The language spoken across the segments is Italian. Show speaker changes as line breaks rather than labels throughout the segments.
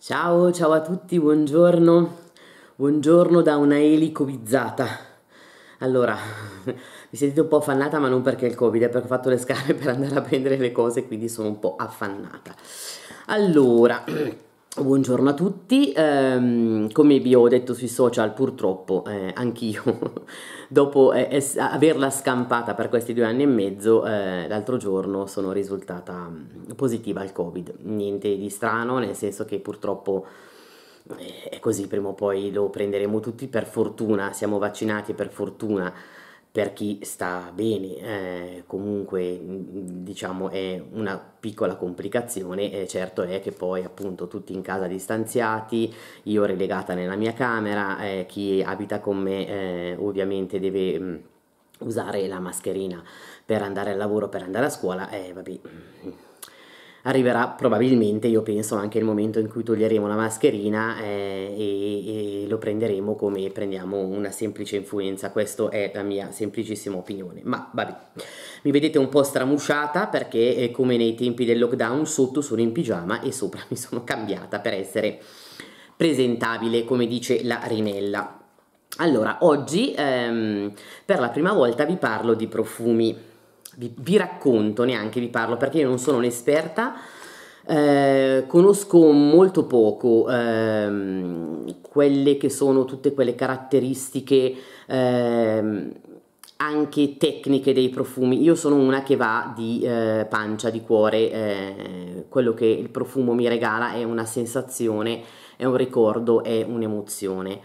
Ciao, ciao a tutti, buongiorno. Buongiorno da una elicovizzata. Allora, mi sentite un po' affannata, ma non perché il Covid, è perché ho fatto le scale per andare a prendere le cose, quindi sono un po' affannata. Allora, Buongiorno a tutti, um, come vi ho detto sui social purtroppo eh, anch'io dopo eh, es- averla scampata per questi due anni e mezzo eh, l'altro giorno sono risultata mm, positiva al covid, niente di strano nel senso che purtroppo eh, è così, prima o poi lo prenderemo tutti per fortuna, siamo vaccinati per fortuna per chi sta bene, eh, comunque diciamo è una piccola complicazione, eh, certo è che poi appunto tutti in casa distanziati, io relegata nella mia camera, eh, chi abita con me eh, ovviamente deve mh, usare la mascherina per andare al lavoro, per andare a scuola, eh, vabbè arriverà probabilmente, io penso, anche il momento in cui toglieremo la mascherina eh, e, e, lo prenderemo come prendiamo una semplice influenza. Questa è la mia semplicissima opinione. Ma vabbè, mi vedete un po' stramusciata perché eh, come nei tempi del lockdown sotto sono in pigiama e sopra mi sono cambiata per essere presentabile, come dice la Rinella. Allora, oggi ehm, per la prima volta vi parlo di profumi vi, vi racconto, neanche vi parlo perché io non sono un'esperta. Eh, conosco molto poco ehm, quelle che sono tutte quelle caratteristiche ehm, anche tecniche dei profumi. Io sono una che va di eh, pancia, di cuore, eh, quello che il profumo mi regala è una sensazione, è un ricordo, è un'emozione.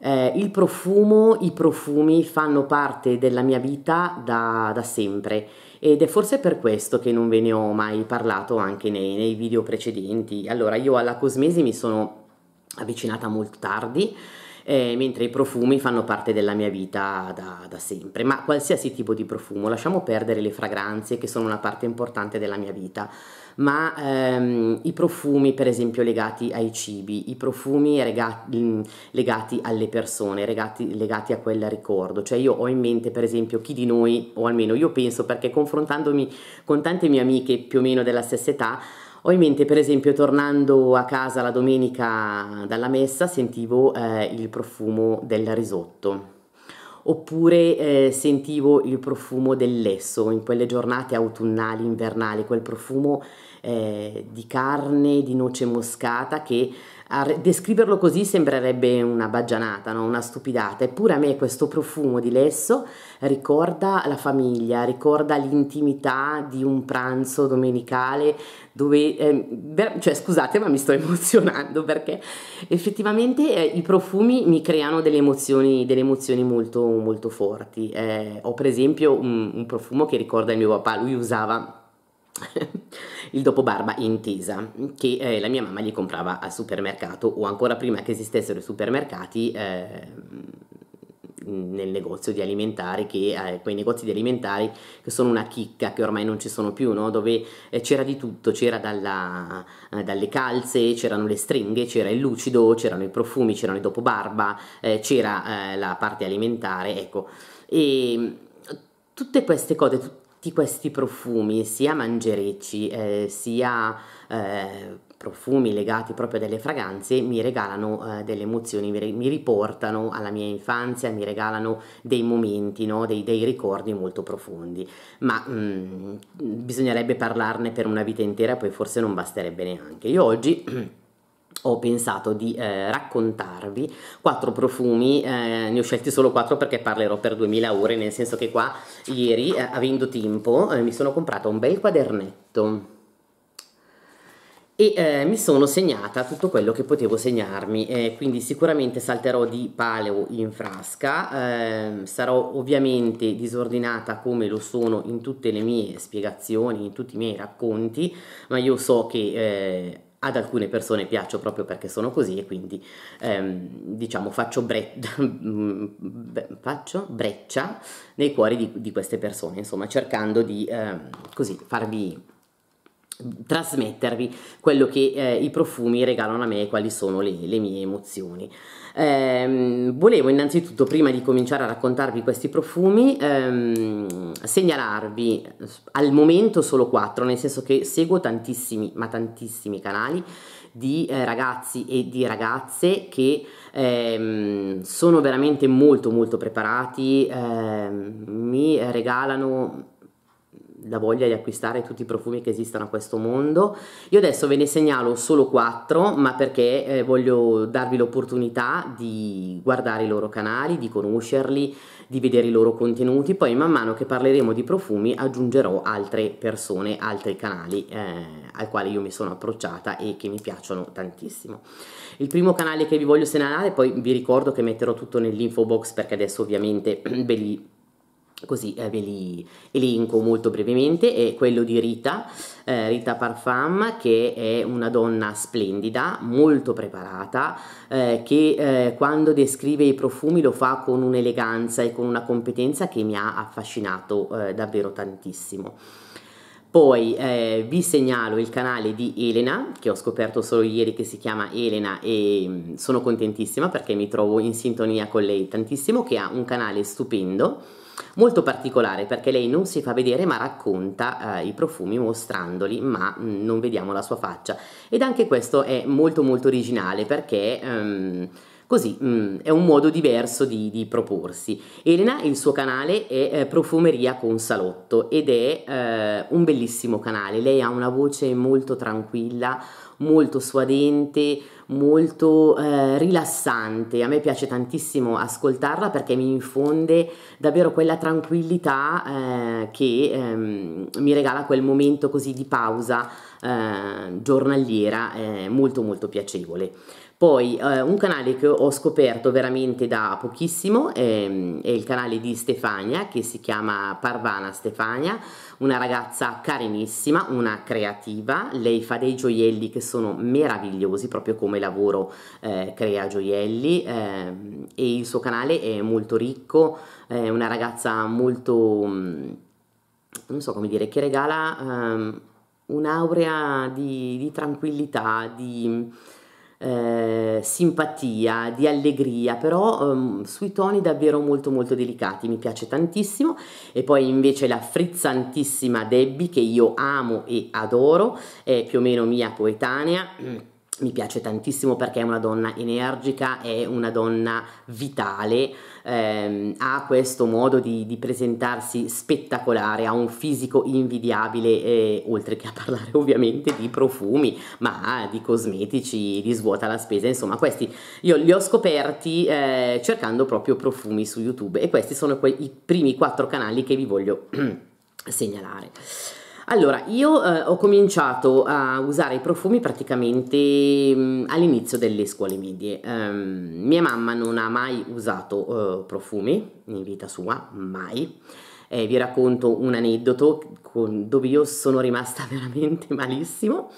Eh, il profumo, i profumi fanno parte della mia vita da, da, sempre ed è forse per questo che non ve ne ho mai parlato anche nei, nei video precedenti. Allora, io alla cosmesi mi sono avvicinata molto tardi eh, mentre i profumi fanno parte della mia vita da, da, sempre, ma qualsiasi tipo di profumo, lasciamo perdere le fragranze che sono una parte importante della mia vita, ma ehm, i profumi per esempio legati ai cibi, i profumi regati, mm, legati alle persone, regati, legati a quel ricordo, cioè io ho in mente per esempio chi di noi, o almeno io penso perché confrontandomi con tante mie amiche più o meno della stessa età, ho in mente, per esempio, tornando a casa la domenica dalla messa, sentivo eh, il profumo del risotto. Oppure eh, sentivo il profumo del lesso in quelle giornate autunnali, invernali, quel profumo eh, di carne, di noce moscata che a descriverlo così sembrerebbe una baggianata, no? una stupidata, eppure a me questo profumo di lesso ricorda la famiglia, ricorda l'intimità di un pranzo domenicale dove, eh, cioè scusate ma mi sto emozionando perché effettivamente eh, i profumi mi creano delle emozioni, delle emozioni molto, molto forti. Eh, ho per esempio un, un profumo che ricorda il mio papà, lui usava il dopo barba intesa che eh, la mia mamma gli comprava al supermercato o ancora prima che esistessero i supermercati eh, nel negozio di alimentari, che, eh, quei negozi di alimentari che sono una chicca, che ormai non ci sono più, no? dove eh, c'era di tutto, c'era dalla, eh, dalle calze, c'erano le stringhe, c'era il lucido, c'erano i profumi, c'erano i dopobarba, eh, c'era eh, la parte alimentare, ecco. E tutte queste cose, tutti questi profumi, sia mangerecci, eh, sia profumi legati proprio a delle fragranze mi regalano eh, delle emozioni, mi, mi, riportano alla mia infanzia, mi regalano dei momenti, no? dei, dei, ricordi molto profondi, ma mh, mm, bisognerebbe parlarne per una vita intera, poi forse non basterebbe neanche. Io oggi... ho pensato di eh, raccontarvi quattro profumi, eh, ne ho scelti solo quattro perché parlerò per 2000 ore, nel senso che qua ieri, eh, avendo tempo, eh, mi sono comprato un bel quadernetto e eh, mi sono segnata tutto quello che potevo segnarmi eh, quindi sicuramente salterò di paleo in frasca eh, sarò ovviamente disordinata come lo sono in tutte le mie spiegazioni in tutti i miei racconti ma io so che eh, ad alcune persone piaccio proprio perché sono così e quindi ehm, diciamo faccio, bre faccio, breccia nei cuori di, di, queste persone insomma cercando di ehm, così farvi trasmettervi quello che eh, i profumi regalano a me e quali sono le, le mie emozioni. Ehm, volevo innanzitutto, prima di cominciare a raccontarvi questi profumi, ehm, segnalarvi eh, al momento solo quattro, nel senso che seguo tantissimi, ma tantissimi canali di eh, ragazzi e di ragazze che ehm, sono veramente molto molto preparati, ehm, mi regalano la voglia di acquistare tutti i profumi che esistono a questo mondo. Io adesso ve ne segnalo solo quattro ma perché eh, voglio darvi l'opportunità di guardare i loro canali, di conoscerli, di vedere i loro contenuti. Poi man mano che parleremo di profumi aggiungerò altre persone, altri canali eh, al quale io mi sono approcciata e che mi piacciono tantissimo. Il primo canale che vi voglio segnalare, poi vi ricordo che metterò tutto nell'info box perché adesso ovviamente ve li così eh, ve li elenco molto brevemente, è quello di Rita, eh, Rita Parfum, che è una donna splendida, molto preparata, eh, che eh, quando descrive i profumi lo fa con un'eleganza e con una competenza che mi ha affascinato eh, davvero tantissimo. Poi eh, vi segnalo il canale di Elena, che ho scoperto solo ieri che si chiama Elena e mm, sono contentissima perché mi trovo in sintonia con lei tantissimo, che ha un canale stupendo Molto particolare perché lei non si fa vedere ma racconta eh, i profumi mostrandoli ma mm, non vediamo la sua faccia ed anche questo è molto molto originale perché... Ehm, Così mm, è un modo diverso di, di, proporsi. Elena, il suo canale è eh, Profumeria con Salotto ed è eh, un bellissimo canale. Lei ha una voce molto tranquilla, molto suadente, molto eh, rilassante. A me piace tantissimo ascoltarla perché mi infonde davvero quella tranquillità eh, che ehm, mi regala quel momento così di pausa eh, giornaliera eh, molto molto piacevole. Poi eh, un canale che ho scoperto veramente da pochissimo ehm, è il canale di Stefania che si chiama Parvana Stefania, una ragazza carinissima, una creativa, lei fa dei gioielli che sono meravigliosi proprio come lavoro eh, crea gioielli eh, e il suo canale è molto ricco, è una ragazza molto, mm, non so come dire, che regala ehm, un'aurea di, di tranquillità, di eh, simpatia, di allegria, però ehm, sui toni davvero molto molto delicati, mi piace tantissimo. E poi invece la frizzantissima Debbie che io amo e adoro, è più o meno mia coetanea. mi piace tantissimo perché è una donna energica, è una donna vitale, ehm, ha questo modo di, di, presentarsi spettacolare, ha un fisico invidiabile, eh, oltre che a parlare ovviamente di profumi, ma di cosmetici, di svuota la spesa, insomma questi io li ho scoperti eh, cercando proprio profumi su YouTube e questi sono quei, i primi quattro canali che vi voglio segnalare. Allora, io eh, ho cominciato a usare i profumi praticamente mh, mm, all'inizio delle scuole medie. Um, mia mamma non ha mai usato uh, profumi in vita sua, mai. Eh, vi racconto un aneddoto con, dove io sono rimasta veramente malissimo.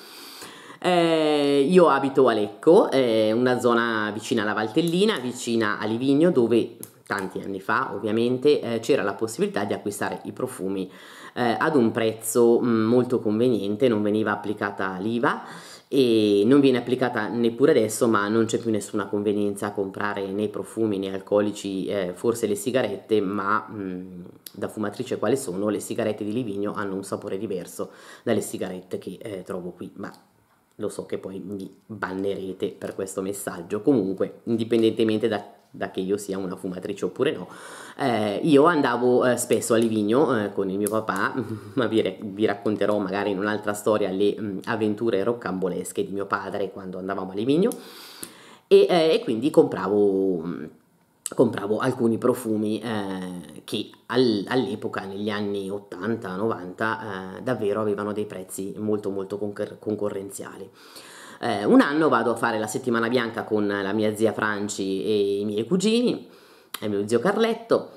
Eh, io abito a Lecco, eh, una zona vicina alla Valtellina, vicina a Livigno, dove tanti anni fa ovviamente eh, c'era la possibilità di acquistare i profumi eh, ad un prezzo mm, molto conveniente, non veniva applicata l'IVA e non viene applicata neppure adesso ma non c'è più nessuna convenienza a comprare né profumi né alcolici eh, forse le sigarette ma mh, mm, da fumatrice quale sono le sigarette di Livigno hanno un sapore diverso dalle sigarette che eh, trovo qui ma lo so che poi mi bannerete per questo messaggio comunque indipendentemente da da che io sia una fumatrice oppure no, eh, io andavo eh, spesso a Livigno eh, con il mio papà, ma vi, vi racconterò magari in un'altra storia le mh, avventure roccambolesche di mio padre quando andavamo a Livigno e, eh, e quindi compravo... Mh, compravo alcuni profumi eh, che al, all'epoca, negli anni 80-90, eh, davvero avevano dei prezzi molto molto concor- concorrenziali eh, un anno vado a fare la settimana bianca con la mia zia Franci e i miei cugini e mio zio Carletto.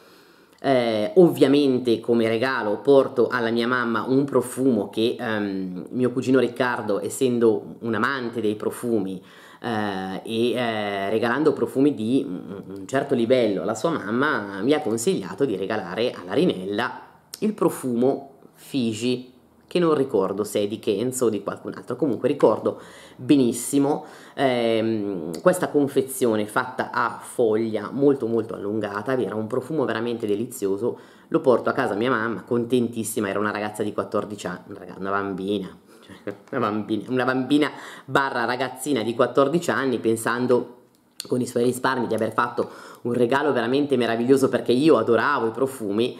Eh, ovviamente come regalo porto alla mia mamma un profumo che ehm, mio cugino Riccardo, essendo un amante dei profumi eh, e eh, regalando profumi di un certo livello alla sua mamma, mi ha consigliato di regalare alla Rinella il profumo Fiji che non ricordo se è di Kenzo o di qualcun altro, comunque ricordo benissimo ehm, questa confezione fatta a foglia molto molto allungata, era un profumo veramente delizioso, lo porto a casa mia mamma, contentissima, era una ragazza di 14 anni, una bambina, una bambina, una bambina barra ragazzina di 14 anni pensando con i suoi risparmi di aver fatto un regalo veramente meraviglioso perché io adoravo i profumi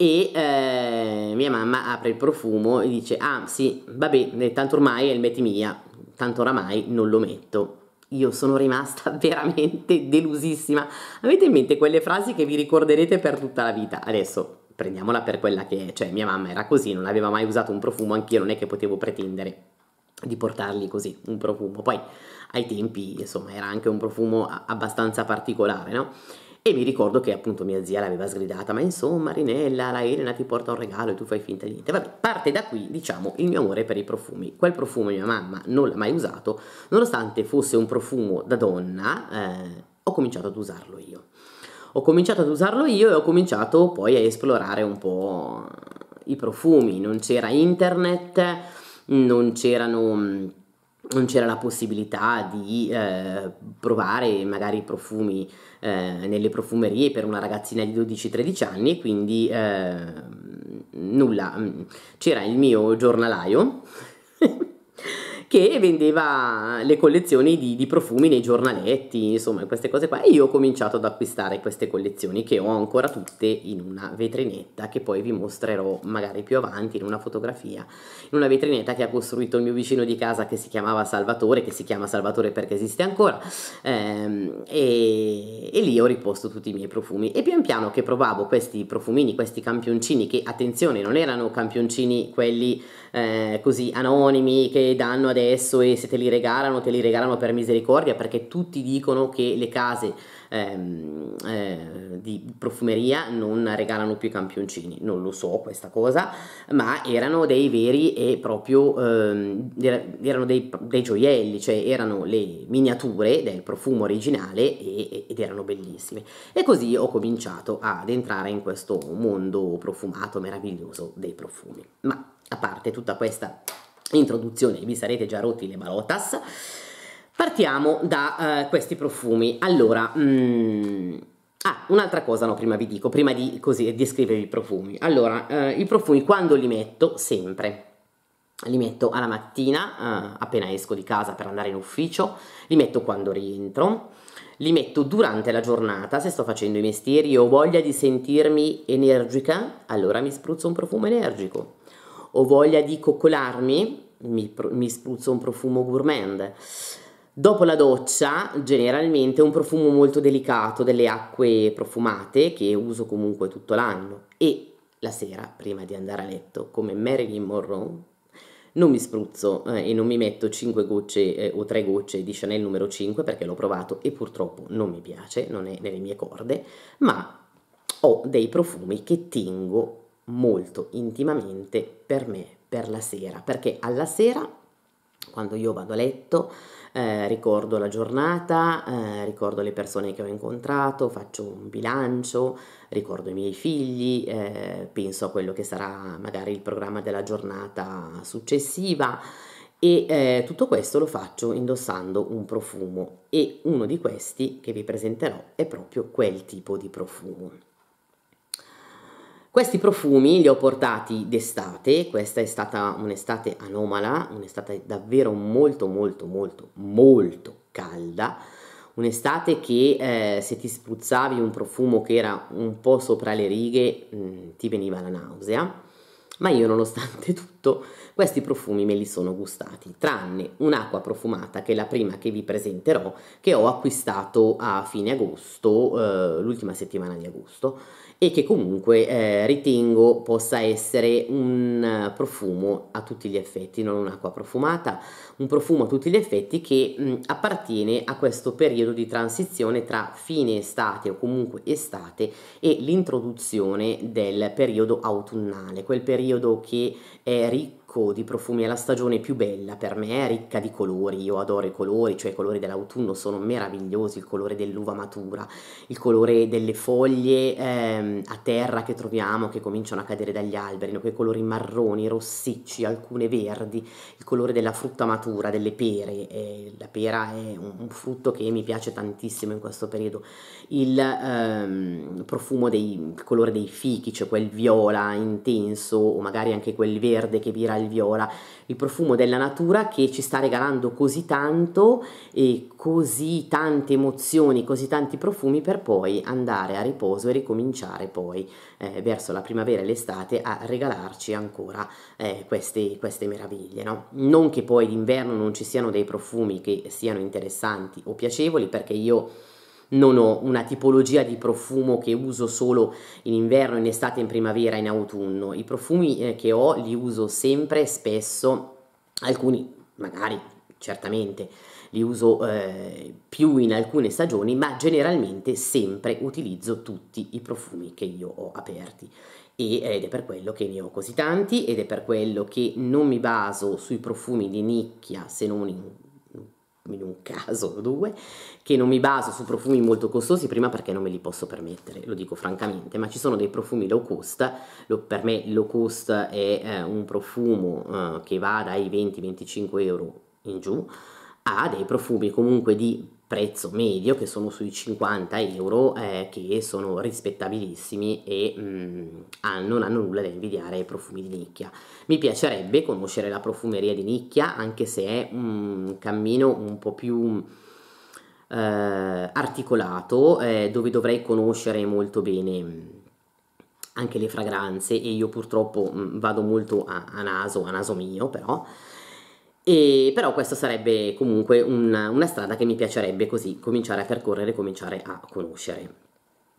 e eh, mia mamma apre il profumo e dice ah sì vabbè eh, tanto ormai è il metti mia tanto oramai non lo metto io sono rimasta veramente delusissima avete in mente quelle frasi che vi ricorderete per tutta la vita adesso prendiamola per quella che è cioè mia mamma era così non aveva mai usato un profumo anch'io non è che potevo pretendere di portargli così un profumo poi ai tempi insomma era anche un profumo abbastanza particolare no e mi ricordo che appunto mia zia l'aveva sgridata, ma insomma Rinella, la Elena ti porta un regalo e tu fai finta di niente. Vabbè, parte da qui diciamo il mio amore per i profumi. Quel profumo mia mamma non l'ha mai usato, nonostante fosse un profumo da donna, eh, ho cominciato ad usarlo io. Ho cominciato ad usarlo io e ho cominciato poi a esplorare un po' i profumi. Non c'era internet, non c'erano non c'era la possibilità di eh, provare magari profumi eh, nelle profumerie per una ragazzina di 12-13 anni, quindi eh, nulla, mm, c'era il mio giornalaio che vendeva le collezioni di, di, profumi nei giornaletti, insomma queste cose qua. E io ho cominciato ad acquistare queste collezioni che ho ancora tutte in una vetrinetta che poi vi mostrerò magari più avanti in una fotografia, in una vetrinetta che ha costruito il mio vicino di casa che si chiamava Salvatore, che si chiama Salvatore perché esiste ancora, ehm, e, e lì ho riposto tutti i miei profumi. E pian piano che provavo questi profumini, questi campioncini, che attenzione non erano campioncini quelli eh, così anonimi che danno ad adesso e se te li regalano, te li regalano per misericordia perché tutti dicono che le case ehm, eh, di profumeria non regalano più i campioncini. Non lo so questa cosa, ma erano dei veri e proprio ehm, erano dei, dei, gioielli, cioè erano le miniature del profumo originale e, ed erano bellissime. E così ho cominciato ad entrare in questo mondo profumato meraviglioso dei profumi. Ma a parte tutta questa introduzione vi sarete già rotti le balotas Partiamo da eh, questi profumi. Allora, mm, ah, un'altra cosa no, prima vi dico, prima di così descrivervi i profumi. Allora, eh, i profumi quando li metto? Sempre. Li metto alla mattina, eh, appena esco di casa per andare in ufficio, li metto quando rientro, li metto durante la giornata, se sto facendo i mestieri e ho voglia di sentirmi energica, allora mi spruzzo un profumo energico ho voglia di coccolarmi, mi, mi spruzzo un profumo gourmand. Dopo la doccia, generalmente un profumo molto delicato delle acque profumate che uso comunque tutto l'anno e la sera prima di andare a letto, come Marilyn Monroe, non mi spruzzo eh, e non mi metto 5 gocce eh, o 3 gocce di Chanel numero 5 perché l'ho provato e purtroppo non mi piace, non è nelle mie corde, ma ho dei profumi che tingo molto intimamente per me, per la sera, perché alla sera, quando io vado a letto, eh, ricordo la giornata, eh, ricordo le persone che ho incontrato, faccio un bilancio, ricordo i miei figli, eh, penso a quello che sarà magari il programma della giornata successiva e eh, tutto questo lo faccio indossando un profumo e uno di questi che vi presenterò è proprio quel tipo di profumo. Questi profumi li ho portati d'estate, questa è stata un'estate anomala, un'estate davvero molto molto molto molto calda, un'estate che eh, se ti spruzzavi un profumo che era un po' sopra le righe mh, mm, ti veniva la nausea, ma io nonostante tutto questi profumi me li sono gustati, tranne un'acqua profumata che è la prima che vi presenterò, che ho acquistato a fine agosto, eh, l'ultima settimana di agosto e che comunque eh, ritengo possa essere un profumo a tutti gli effetti, non un'acqua profumata, un profumo a tutti gli effetti che mh, mm, appartiene a questo periodo di transizione tra fine estate o comunque estate e l'introduzione del periodo autunnale, quel periodo che è ricco picco di profumi, è la stagione più bella per me, ricca di colori, io adoro i colori, cioè i colori dell'autunno sono meravigliosi, il colore dell'uva matura, il colore delle foglie ehm, a terra che troviamo, che cominciano a cadere dagli alberi, no? quei colori marroni, rossicci, alcune verdi, il colore della frutta matura, delle pere, eh, la pera è un, un, frutto che mi piace tantissimo in questo periodo, il ehm, profumo, dei, il colore dei fichi, cioè quel viola intenso o magari anche quel verde che vira il viola, il profumo della natura che ci sta regalando così tanto e così tante emozioni, così tanti profumi per poi andare a riposo e ricominciare poi eh, verso la primavera e l'estate a regalarci ancora eh, queste, queste, meraviglie. No? Non che poi d'inverno non ci siano dei profumi che siano interessanti o piacevoli perché io non ho una tipologia di profumo che uso solo in inverno, in estate, in primavera, in autunno. I profumi eh, che ho li uso sempre, spesso, alcuni magari certamente li uso eh, più in alcune stagioni, ma generalmente sempre utilizzo tutti i profumi che io ho aperti eh, ed è per quello che ne ho così tanti ed è per quello che non mi baso sui profumi di nicchia se non in in un caso o due, che non mi baso su profumi molto costosi, prima perché non me li posso permettere, lo dico francamente, ma ci sono dei profumi low cost, lo, per me low cost è eh, un profumo eh, che va dai 20-25 euro in giù, a dei profumi comunque di prezzo medio che sono sui 50 euro eh, che sono rispettabilissimi e mh, mm, ah, non hanno nulla da invidiare ai profumi di nicchia mi piacerebbe conoscere la profumeria di nicchia anche se è un cammino un po' più eh, articolato eh, dove dovrei conoscere molto bene anche le fragranze e io purtroppo mh, mm, vado molto a, a naso a naso mio però e, però questa sarebbe comunque una, una, strada che mi piacerebbe così cominciare a percorrere, cominciare a conoscere.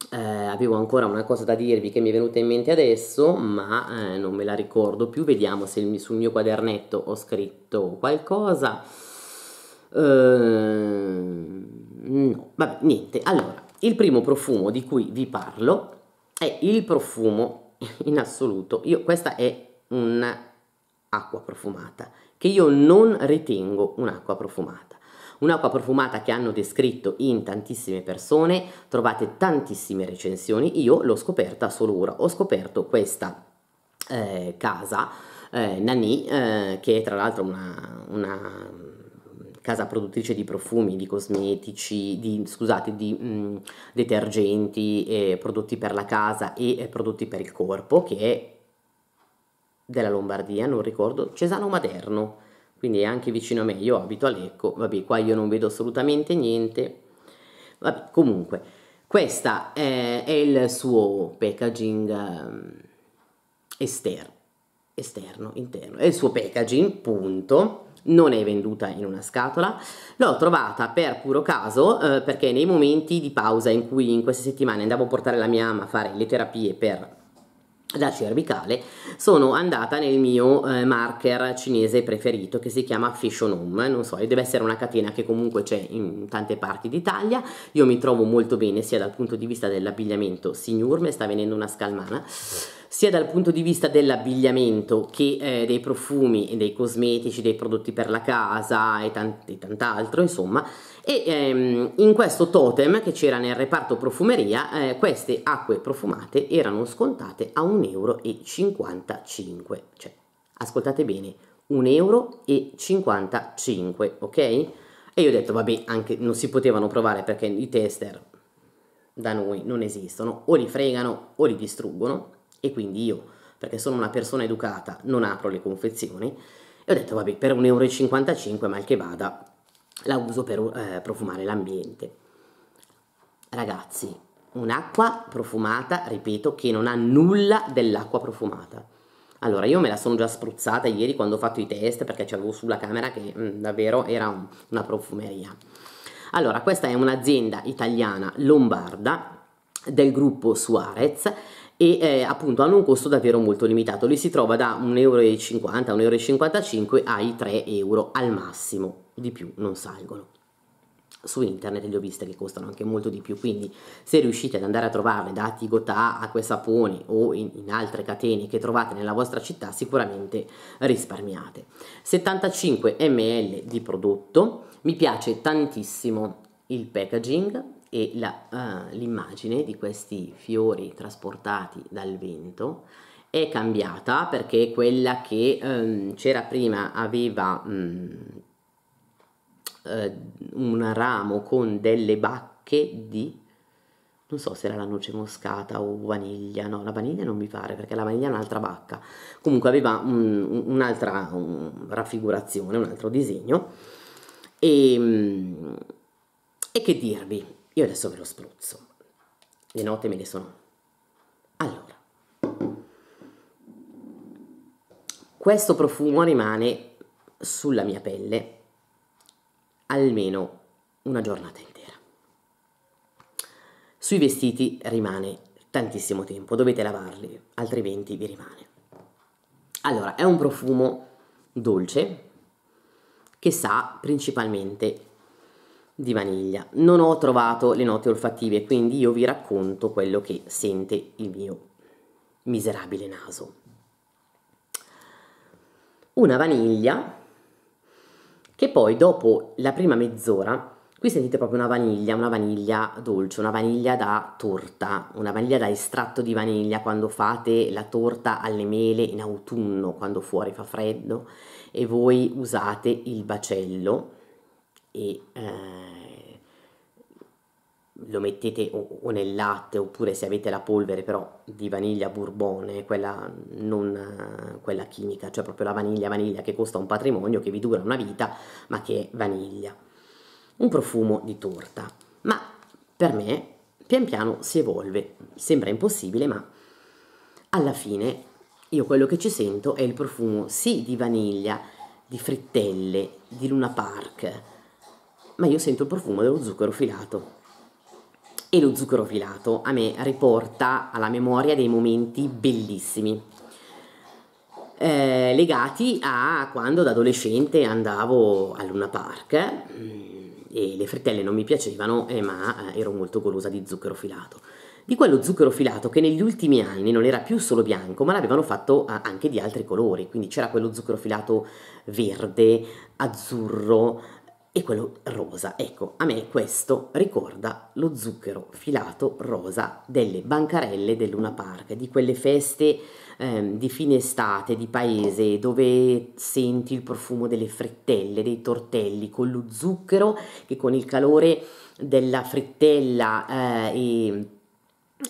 Eh, avevo ancora una cosa da dirvi che mi è venuta in mente adesso, ma eh, non me la ricordo più. Vediamo se il, sul mio quadernetto ho scritto qualcosa. Ehm, no, vabbè, niente. Allora, il primo profumo di cui vi parlo è il profumo in assoluto. Io, questa è un'acqua profumata che io non ritengo un'acqua profumata. Un'acqua profumata che hanno descritto in tantissime persone, trovate tantissime recensioni, io l'ho scoperta solo ora, ho scoperto questa eh, casa eh, Nani, eh, che è tra l'altro una, una, mm, casa produttrice di profumi, di cosmetici, di, scusate, di mh, mm, detergenti, eh, prodotti per la casa e eh, prodotti per il corpo, che è della Lombardia, non ricordo, Cesano Maderno, quindi è anche vicino a me, io abito a Lecco, vabbè qua io non vedo assolutamente niente, vabbè comunque questo è, è, il suo packaging ehm, esterno, esterno, interno, è il suo packaging, punto, non è venduta in una scatola, l'ho trovata per puro caso eh, perché nei momenti di pausa in cui in queste settimane andavo a portare la mia ama a fare le terapie per la cervicale, sono andata nel mio eh, marker cinese preferito che si chiama Fashion Home, non so, deve essere una catena che comunque c'è in tante parti d'Italia, io mi trovo molto bene sia dal punto di vista dell'abbigliamento, signor, mi sta venendo una scalmana, sia dal punto di vista dell'abbigliamento che eh, dei profumi, dei cosmetici, dei prodotti per la casa e, tant- e tant'altro, insomma, e ehm, in questo totem che c'era nel reparto profumeria eh, queste acque profumate erano scontate a 1,55 euro, cioè ascoltate bene, 1,55 euro, ok? E io ho detto, vabbè, anche non si potevano provare perché i tester da noi non esistono, o li fregano o li distruggono, e quindi io, perché sono una persona educata, non apro le confezioni, e ho detto, vabbè, per 1,55 euro, mal che vada, la uso per eh, profumare l'ambiente. Ragazzi, un'acqua profumata, ripeto, che non ha nulla dell'acqua profumata. Allora, io me la sono già spruzzata ieri quando ho fatto i test perché c'avevo sulla camera che mh, mm, davvero era un, una profumeria. Allora, questa è un'azienda italiana lombarda del gruppo Suarez e eh, appunto hanno un costo davvero molto limitato, li si trova da 1,50 euro, a 1,55 euro ai 3 euro al massimo, di più non salgono. Su internet li ho viste che costano anche molto di più, quindi se riuscite ad andare a trovarle da Tigotà, Acque Saponi o in, in altre catene che trovate nella vostra città sicuramente risparmiate. 75 ml di prodotto, mi piace tantissimo il packaging, e la, uh, l'immagine di questi fiori trasportati dal vento è cambiata perché quella che um, c'era prima aveva um, uh, un ramo con delle bacche di non so se era la noce moscata o vaniglia, no, la vaniglia non mi pare perché la vaniglia è un'altra bacca. Comunque aveva mm, un, un'altra un, raffigurazione, un altro disegno. E, mm, e che dirvi? Io adesso ve lo spruzzo. Le note me le sono. Allora. Questo profumo rimane sulla mia pelle almeno una giornata intera. Sui vestiti rimane tantissimo tempo, dovete lavarli, altrimenti vi rimane. Allora, è un profumo dolce che sa principalmente di vaniglia. Non ho trovato le note olfattive, quindi io vi racconto quello che sente il mio miserabile naso. Una vaniglia che poi dopo la prima mezz'ora, qui sentite proprio una vaniglia, una vaniglia dolce, una vaniglia da torta, una vaniglia da estratto di vaniglia quando fate la torta alle mele in autunno, quando fuori fa freddo e voi usate il bacello e eh, lo mettete o, o, nel latte oppure se avete la polvere però di vaniglia bourbone, eh, quella non eh, quella chimica, cioè proprio la vaniglia vaniglia che costa un patrimonio, che vi dura una vita, ma che è vaniglia. Un profumo di torta, ma per me pian piano si evolve, sembra impossibile ma alla fine io quello che ci sento è il profumo sì di vaniglia, di frittelle, di Luna Park, ma io sento il profumo dello zucchero filato. E lo zucchero filato a me riporta alla memoria dei momenti bellissimi. Eh, legati a quando da adolescente andavo a Luna Park mm, e le frittelle non mi piacevano, eh, ma eh, ero molto golosa di zucchero filato di quello zucchero filato che negli ultimi anni non era più solo bianco, ma l'avevano fatto eh, anche di altri colori, quindi c'era quello zucchero filato verde, azzurro, e quello rosa. Ecco, a me questo ricorda lo zucchero filato rosa delle bancarelle del Luna Park, di quelle feste ehm, di fine estate, di paese, dove senti il profumo delle frittelle, dei tortelli, con lo zucchero che con il calore della frittella eh, e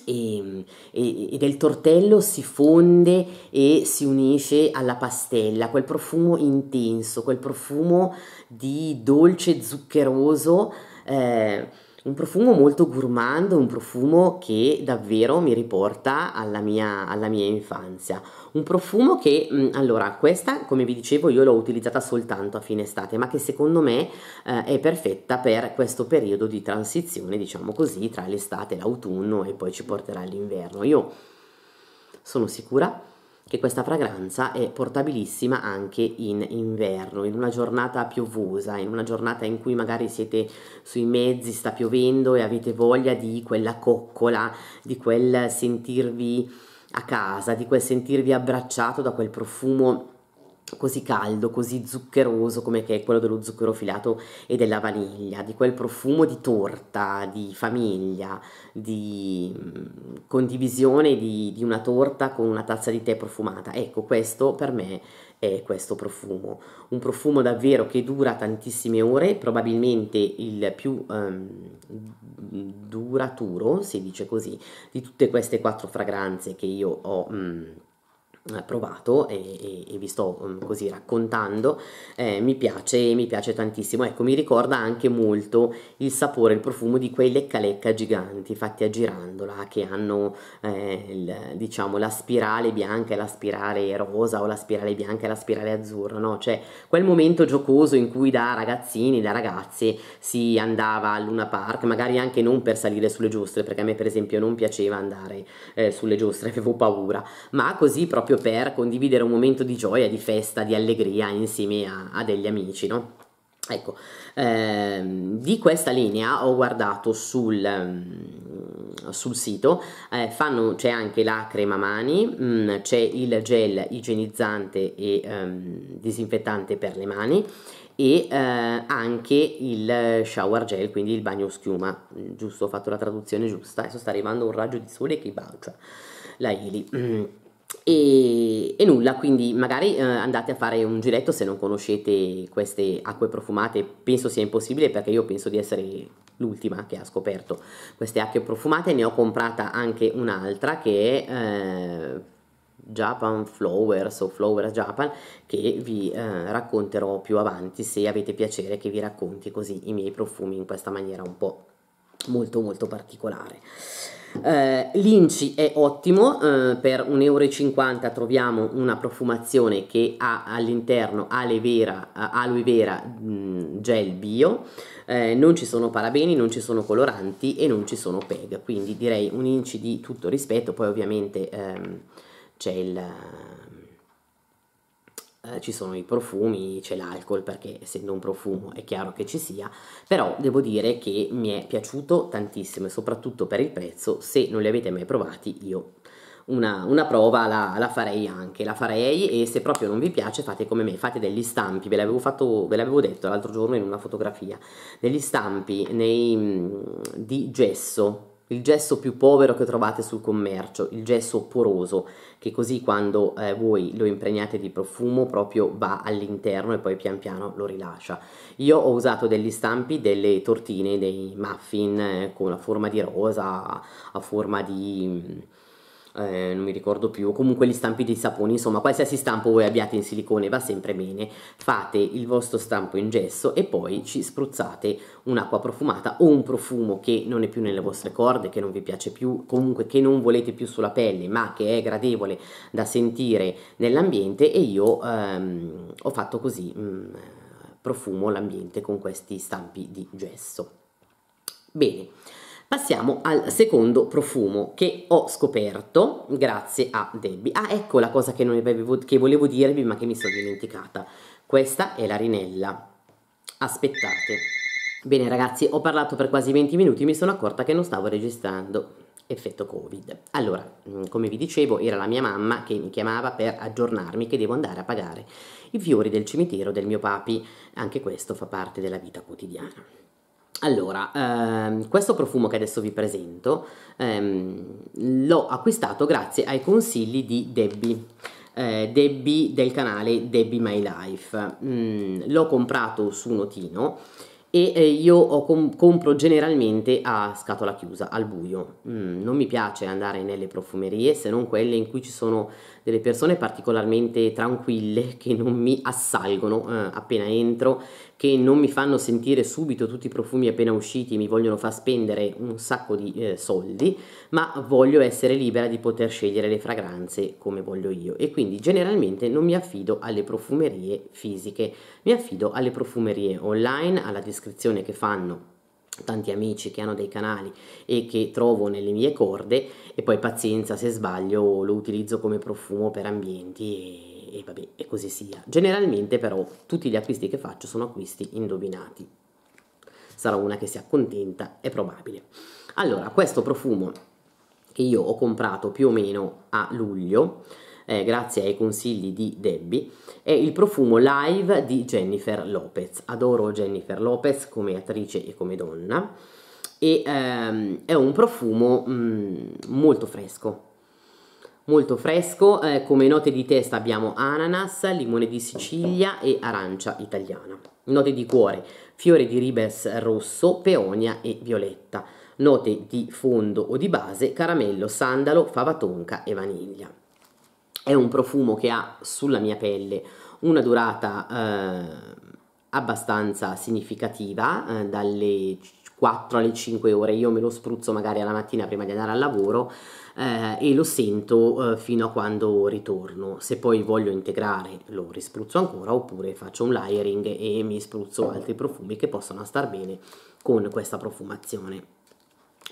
Ehm, e, e, e, del tortello si fonde e si unisce alla pastella, quel profumo intenso, quel profumo di dolce zuccheroso. Eh, un profumo molto gourmand, un profumo che davvero mi riporta alla mia, alla mia infanzia. Un profumo che, mm, allora, questa come vi dicevo io l'ho utilizzata soltanto a fine estate, ma che secondo me eh, è perfetta per questo periodo di transizione, diciamo così, tra l'estate e l'autunno e poi ci porterà all'inverno. Io sono sicura che questa fragranza è portabilissima anche in inverno, in una giornata piovosa, in una giornata in cui magari siete sui mezzi, sta piovendo e avete voglia di quella coccola, di quel sentirvi a casa, di quel sentirvi abbracciato da quel profumo così caldo, così zuccheroso come che è quello dello zucchero filato e della vaniglia, di quel profumo di torta, di famiglia, di condivisione di, di, una torta con una tazza di tè profumata. Ecco, questo per me è questo profumo, un profumo davvero che dura tantissime ore, probabilmente il più um, duraturo, si dice così, di tutte queste quattro fragranze che io ho... Um, eh, provato e, e, e, vi sto mm, così raccontando eh, mi piace mi piace tantissimo ecco mi ricorda anche molto il sapore il profumo di quei lecca lecca giganti fatti a girandola che hanno eh, il, diciamo la spirale bianca e la spirale rosa o la spirale bianca e la spirale azzurra no cioè quel momento giocoso in cui da ragazzini da ragazze si andava a Luna Park magari anche non per salire sulle giostre perché a me per esempio non piaceva andare eh, sulle giostre avevo paura ma così proprio proprio per condividere un momento di gioia, di festa, di allegria insieme a, a degli amici, no? Ecco, ehm, di questa linea ho guardato sul, ehm, sul sito, eh, fanno, c'è anche la crema mani, mh, mm, c'è il gel igienizzante e ehm, disinfettante per le mani e eh, anche il shower gel, quindi il bagno schiuma, giusto, ho fatto la traduzione giusta, adesso sta arrivando un raggio di sole che bacia la Eli. E, e, nulla, quindi magari eh, andate a fare un giretto se non conoscete queste acque profumate, penso sia impossibile perché io penso di essere l'ultima che ha scoperto queste acque profumate, ne ho comprata anche un'altra che è eh, Japan Flowers o Flowers Japan che vi eh, racconterò più avanti se avete piacere che vi racconti così i miei profumi in questa maniera un po' molto molto particolare. Eh, L'inci è ottimo, eh, per 1,50 euro troviamo una profumazione che ha all'interno aloe vera, aloe vera mh, mm, gel bio, eh, non ci sono parabeni, non ci sono coloranti e non ci sono PEG, quindi direi un inci di tutto rispetto, poi ovviamente ehm, c'è il eh, ci sono i profumi, c'è l'alcol perché essendo un profumo è chiaro che ci sia, però devo dire che mi è piaciuto tantissimo e soprattutto per il prezzo, se non li avete mai provati io una, una prova la, la, farei anche, la farei e se proprio non vi piace fate come me, fate degli stampi, ve l'avevo, fatto, ve l'avevo detto l'altro giorno in una fotografia, degli stampi nei, di gesso il gesso più povero che trovate sul commercio, il gesso poroso, che così quando eh, voi lo impregnate di profumo proprio va all'interno e poi pian piano lo rilascia. Io ho usato degli stampi delle tortine, dei muffin eh, con la forma di rosa, a forma di mm, eh, non mi ricordo più, comunque gli stampi di sapone, insomma qualsiasi stampo voi abbiate in silicone va sempre bene, fate il vostro stampo in gesso e poi ci spruzzate un'acqua profumata o un profumo che non è più nelle vostre corde, che non vi piace più, comunque che non volete più sulla pelle ma che è gradevole da sentire nell'ambiente e io ehm, ho fatto così, mh, mm, profumo l'ambiente con questi stampi di gesso. Bene. Passiamo al secondo profumo che ho scoperto grazie a Debbie. Ah, ecco la cosa che, avevo, che volevo dirvi ma che mi sono dimenticata. Questa è la rinella. Aspettate. Bene ragazzi, ho parlato per quasi 20 minuti e mi sono accorta che non stavo registrando effetto covid allora mm, come vi dicevo era la mia mamma che mi chiamava per aggiornarmi che devo andare a pagare i fiori del cimitero del mio papi anche questo fa parte della vita quotidiana allora, ehm, questo profumo che adesso vi presento ehm, l'ho acquistato grazie ai consigli di Debbie. Eh, Debbie del canale Debbie My Life. Mm, l'ho comprato su Notino e eh, io com- compro generalmente a scatola chiusa, al buio. Mm, non mi piace andare nelle profumerie se non quelle in cui ci sono delle persone particolarmente tranquille che non mi assalgono eh, appena entro che non mi fanno sentire subito tutti i profumi appena usciti, mi vogliono far spendere un sacco di eh, soldi, ma voglio essere libera di poter scegliere le fragranze come voglio io e quindi generalmente non mi affido alle profumerie fisiche, mi affido alle profumerie online, alla descrizione che fanno tanti amici che hanno dei canali e che trovo nelle mie corde e poi pazienza se sbaglio lo utilizzo come profumo per ambienti e e, vabbè, e così sia. Generalmente però tutti gli acquisti che faccio sono acquisti indovinati. Sarà una che si accontenta, è probabile. Allora, questo profumo che io ho comprato più o meno a luglio, eh, grazie ai consigli di Debbie, è il profumo live di Jennifer Lopez. Adoro Jennifer Lopez come attrice e come donna e ehm, è un profumo mh, mm, molto fresco, molto fresco, eh, come note di testa abbiamo ananas, limone di Sicilia e arancia italiana. Note di cuore, fiore di ribes rosso, peonia e violetta. Note di fondo o di base, caramello, sandalo, fava tonca e vaniglia. È un profumo che ha sulla mia pelle una durata eh, abbastanza significativa, eh, dalle 4 alle 5 ore. Io me lo spruzzo magari alla mattina prima di andare al lavoro, eh, e lo sento eh, fino a quando ritorno. Se poi voglio integrare lo rispruzzo ancora oppure faccio un layering e mi spruzzo altri profumi che possono star bene con questa profumazione,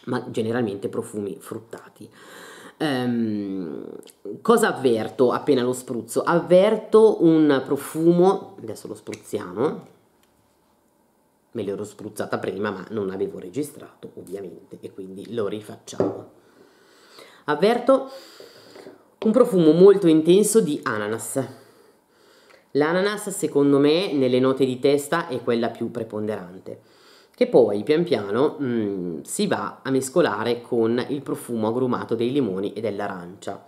ma generalmente profumi fruttati. Um, cosa avverto appena lo spruzzo? Avverto un profumo, adesso lo spruzziamo, me l'ero spruzzata prima ma non avevo registrato ovviamente e quindi lo rifacciamo avverto un profumo molto intenso di ananas. L'ananas secondo me nelle note di testa è quella più preponderante, che poi pian piano mh, mm, si va a mescolare con il profumo agrumato dei limoni e dell'arancia.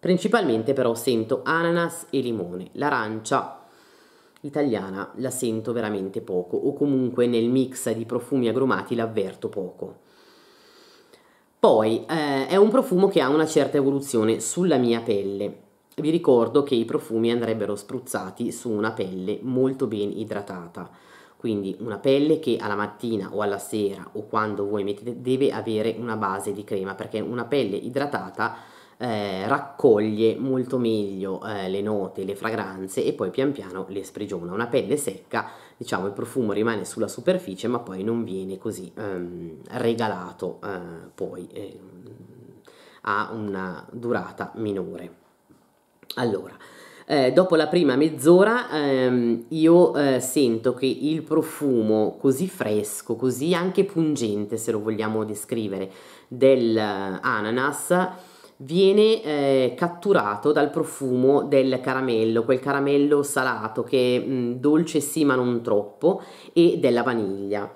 Principalmente però sento ananas e limone, l'arancia italiana la sento veramente poco o comunque nel mix di profumi agrumati l'avverto poco. Poi eh, è un profumo che ha una certa evoluzione sulla mia pelle. Vi ricordo che i profumi andrebbero spruzzati su una pelle molto ben idratata, quindi una pelle che alla mattina o alla sera o quando voi mettete deve avere una base di crema perché una pelle idratata eh, raccoglie molto meglio eh, le note, le fragranze e poi pian piano le sprigiona. Una pelle secca, diciamo, il profumo rimane sulla superficie ma poi non viene così ehm, regalato eh, poi ehm, a una durata minore. Allora, eh, dopo la prima mezz'ora ehm, io eh, sento che il profumo così fresco, così anche pungente se lo vogliamo descrivere, dell'ananas eh, viene eh, catturato dal profumo del caramello, quel caramello salato che è dolce sì ma non troppo, e della vaniglia.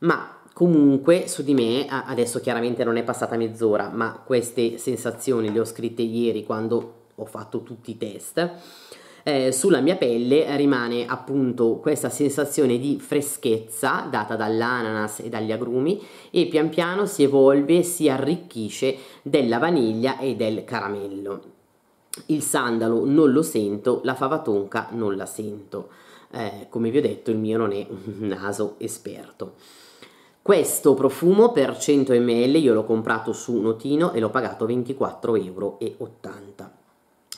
Ma comunque su di me, adesso chiaramente non è passata mezz'ora, ma queste sensazioni le ho scritte ieri quando ho fatto tutti i test eh, sulla mia pelle rimane appunto questa sensazione di freschezza data dall'ananas e dagli agrumi e pian piano si evolve e si arricchisce della vaniglia e del caramello. Il sandalo non lo sento, la fava tonca non la sento. Eh, come vi ho detto il mio non è un naso esperto. Questo profumo per 100 ml io l'ho comprato su Notino e l'ho pagato 24,80 euro.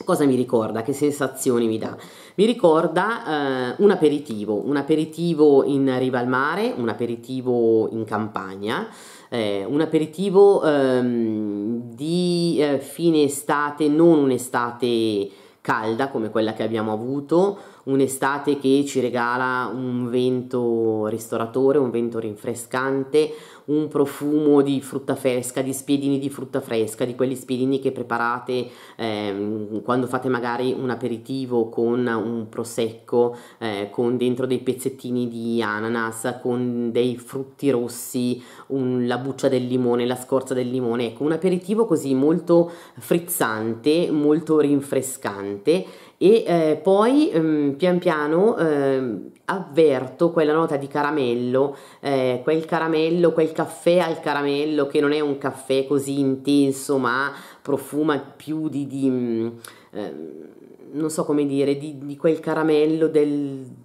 Cosa mi ricorda? Che sensazioni mi dà? Mi ricorda eh, un aperitivo, un aperitivo in riva al mare, un aperitivo in campagna, eh, un aperitivo ehm, di eh, fine estate, non un'estate calda come quella che abbiamo avuto, un'estate che ci regala un vento ristoratore, un vento rinfrescante, un profumo di frutta fresca, di spiedini di frutta fresca, di quegli spiedini che preparate eh, quando fate magari un aperitivo con un prosecco, eh, con dentro dei pezzettini di ananas, con dei frutti rossi, un, la buccia del limone, la scorza del limone, ecco un aperitivo così molto frizzante, molto rinfrescante e eh, poi ehm, pian piano ehm, avverto quella nota di caramello, eh, quel caramello, quel caffè al caramello che non è un caffè così intenso ma profuma più di, di eh, non so come dire, di, di quel caramello del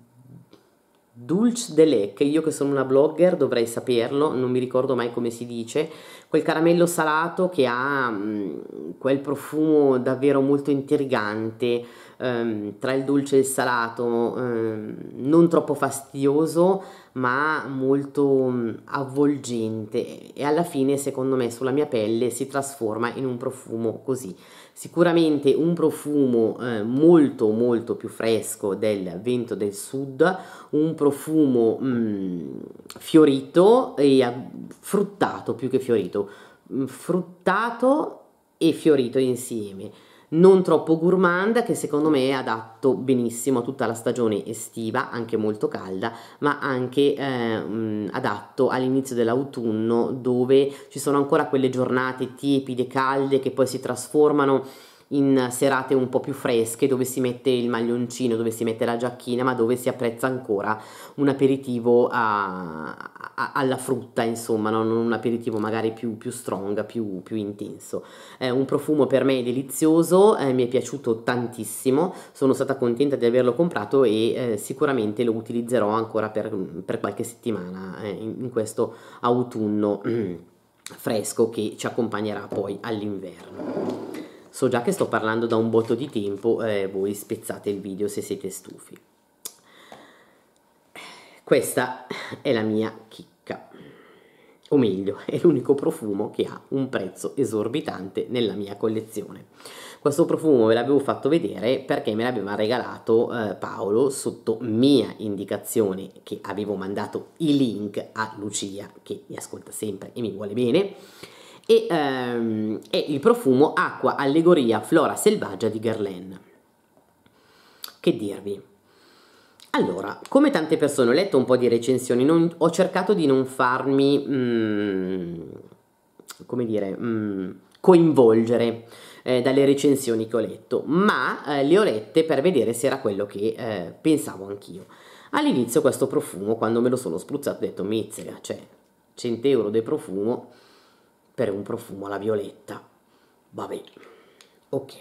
Dulce de Lec, io che sono una blogger dovrei saperlo, non mi ricordo mai come si dice, quel caramello salato che ha mh, mm, quel profumo davvero molto intrigante, ehm, tra il dolce e il salato, ehm, non troppo fastidioso ma molto mm, avvolgente e alla fine secondo me sulla mia pelle si trasforma in un profumo così. Sicuramente un profumo eh, molto molto più fresco del vento del sud, un profumo mh, mm, fiorito e fruttato più che fiorito, mm, fruttato e fiorito insieme non troppo gourmand che secondo me è adatto benissimo a tutta la stagione estiva, anche molto calda, ma anche eh, adatto all'inizio dell'autunno dove ci sono ancora quelle giornate tiepide, calde che poi si trasformano in serate un po' più fresche dove si mette il maglioncino, dove si mette la giacchina, ma dove si apprezza ancora un aperitivo a, a, alla frutta, insomma, non un aperitivo magari più, più strong, più, più intenso. È un profumo per me delizioso, eh, mi è piaciuto tantissimo, sono stata contenta di averlo comprato e eh, sicuramente lo utilizzerò ancora per, per qualche settimana eh, in, in questo autunno mm, fresco che ci accompagnerà poi all'inverno. So già che sto parlando da un botto di tempo e eh, voi spezzate il video se siete stufi. Questa è la mia chicca. O meglio, è l'unico profumo che ha un prezzo esorbitante nella mia collezione. Questo profumo ve l'avevo fatto vedere perché me l'aveva regalato eh, Paolo sotto mia indicazione che avevo mandato i link a Lucia che mi ascolta sempre e mi vuole bene e, ehm, e il profumo acqua allegoria flora selvaggia di Guerlain. Che dirvi? Allora, come tante persone ho letto un po' di recensioni, non, ho cercato di non farmi, mm, come dire, mm, coinvolgere eh, dalle recensioni che ho letto, ma eh, le ho lette per vedere se era quello che eh, pensavo anch'io. All'inizio questo profumo, quando me lo sono spruzzato, ho detto, mizzega, cioè, 100 euro di profumo, per un profumo alla violetta. Vabbè, ok.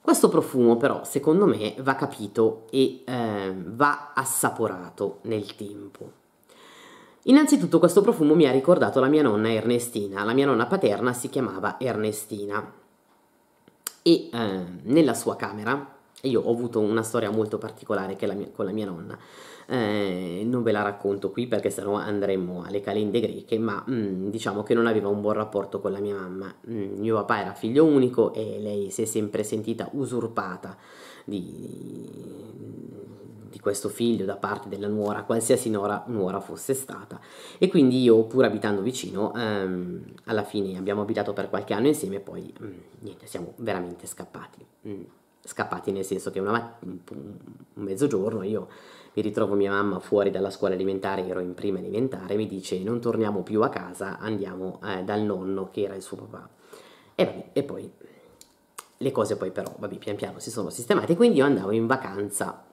Questo profumo però secondo me va capito e eh, va assaporato nel tempo. Innanzitutto questo profumo mi ha ricordato la mia nonna Ernestina, la mia nonna paterna si chiamava Ernestina e eh, nella sua camera, io ho avuto una storia molto particolare la mia, con la mia nonna, eh, non ve la racconto qui perché sennò andremmo alle calende greche, ma mm, diciamo che non aveva un buon rapporto con la mia mamma. Mm, mio papà era figlio unico e lei si è sempre sentita usurpata di, di questo figlio da parte della nuora, qualsiasi nuora, nuora fosse stata. E quindi io, pur abitando vicino, ehm, alla fine abbiamo abitato per qualche anno insieme e poi mm, niente, siamo veramente scappati. Mm, scappati nel senso che una, un mezzogiorno io mi ritrovo mia mamma fuori dalla scuola elementare, ero in prima elementare, mi dice non torniamo più a casa, andiamo eh, dal nonno che era il suo papà. E, vabbè, e poi le cose poi però, vabbè, pian piano si sono sistemate, quindi io andavo in vacanza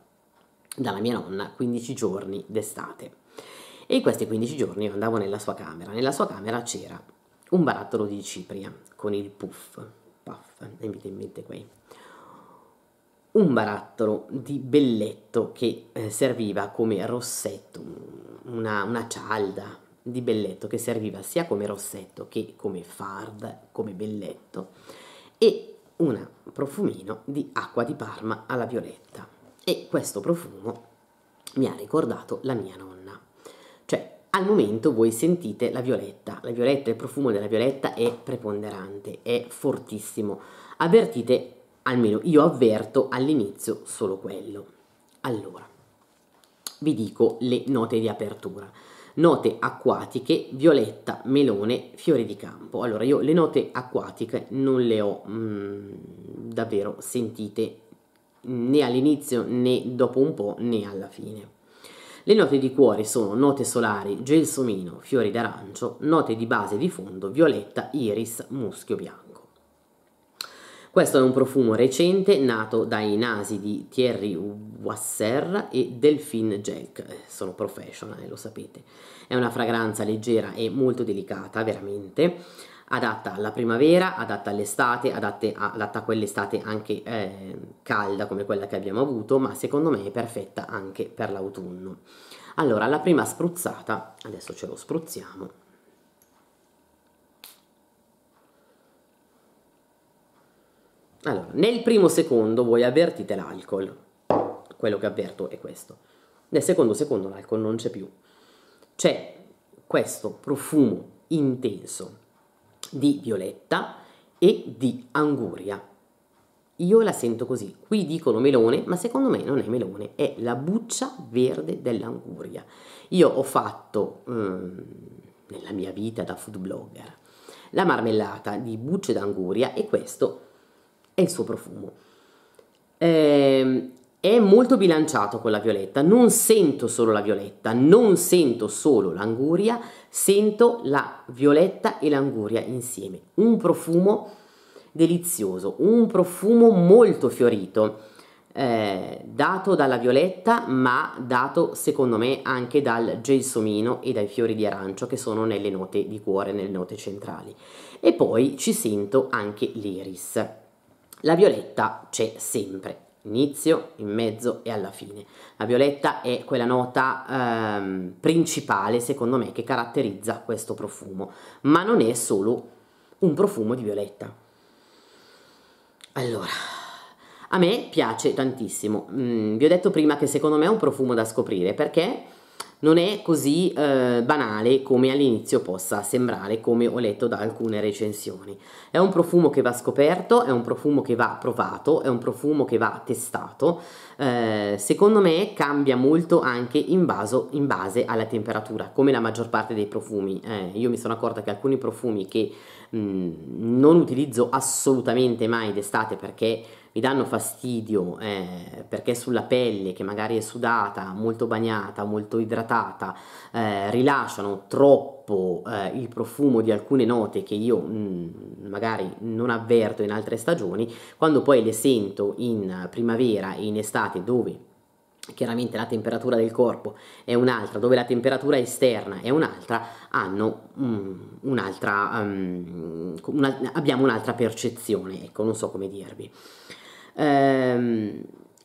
dalla mia nonna 15 giorni d'estate. E in questi 15 giorni io andavo nella sua camera. Nella sua camera c'era un barattolo di cipria con il puff, puff, mi viene in mente quei un barattolo di belletto che eh, serviva come rossetto, una, una cialda di belletto che serviva sia come rossetto che come fard, come belletto, e un profumino di acqua di Parma alla violetta. E questo profumo mi ha ricordato la mia nonna. Cioè, al momento voi sentite la violetta, la violetta, il profumo della violetta è preponderante, è fortissimo. Avvertite almeno io avverto all'inizio solo quello. Allora, vi dico le note di apertura. Note acquatiche, violetta, melone, fiori di campo. Allora, io le note acquatiche non le ho mh, mm, davvero sentite né all'inizio né dopo un po' né alla fine. Le note di cuore sono note solari, gelsomino, fiori d'arancio, note di base di fondo, violetta, iris, muschio bianco. Questo è un profumo recente nato dai nasi di Thierry Wasser e Delphine Jack, eh, sono professional, eh, lo sapete. È una fragranza leggera e molto delicata, veramente, adatta alla primavera, adatta all'estate, adatta a, adatta a quell'estate anche eh, calda come quella che abbiamo avuto, ma secondo me è perfetta anche per l'autunno. Allora, la prima spruzzata, adesso ce lo spruzziamo. Allora, nel primo secondo voi avvertite l'alcol. Quello che avverto è questo. Nel secondo secondo l'alcol non c'è più. C'è questo profumo intenso di violetta e di anguria. Io la sento così. Qui dicono melone, ma secondo me non è melone, è la buccia verde dell'anguria. Io ho fatto um, nella mia vita da food blogger la marmellata di bucce d'anguria e questo e il suo profumo. Eh, è molto bilanciato con la violetta, non sento solo la violetta, non sento solo l'anguria, sento la violetta e l'anguria insieme. Un profumo delizioso, un profumo molto fiorito, eh, dato dalla violetta, ma dato secondo me anche dal gelsomino e dai fiori di arancio che sono nelle note di cuore, nelle note centrali. E poi ci sento anche l'iris la violetta c'è sempre, inizio, in mezzo e alla fine. La violetta è quella nota ehm, principale, secondo me, che caratterizza questo profumo, ma non è solo un profumo di violetta. Allora, a me piace tantissimo. Mm, vi ho detto prima che secondo me è un profumo da scoprire perché non è così eh, banale come all'inizio possa sembrare, come ho letto da alcune recensioni. È un profumo che va scoperto, è un profumo che va provato, è un profumo che va testato. Eh, secondo me cambia molto anche in, vaso, in, base alla temperatura, come la maggior parte dei profumi. Eh, io mi sono accorta che alcuni profumi che mh, mm, non utilizzo assolutamente mai d'estate perché mi danno fastidio eh, perché sulla pelle che magari è sudata, molto bagnata, molto idratata, eh, rilasciano troppo eh, il profumo di alcune note che io mh, mm, magari non avverto in altre stagioni, quando poi le sento in primavera e in estate dove chiaramente la temperatura del corpo è un'altra, dove la temperatura esterna è un'altra, hanno um, un'altra, um, una, abbiamo un'altra percezione, ecco, non so come dirvi. Ehm,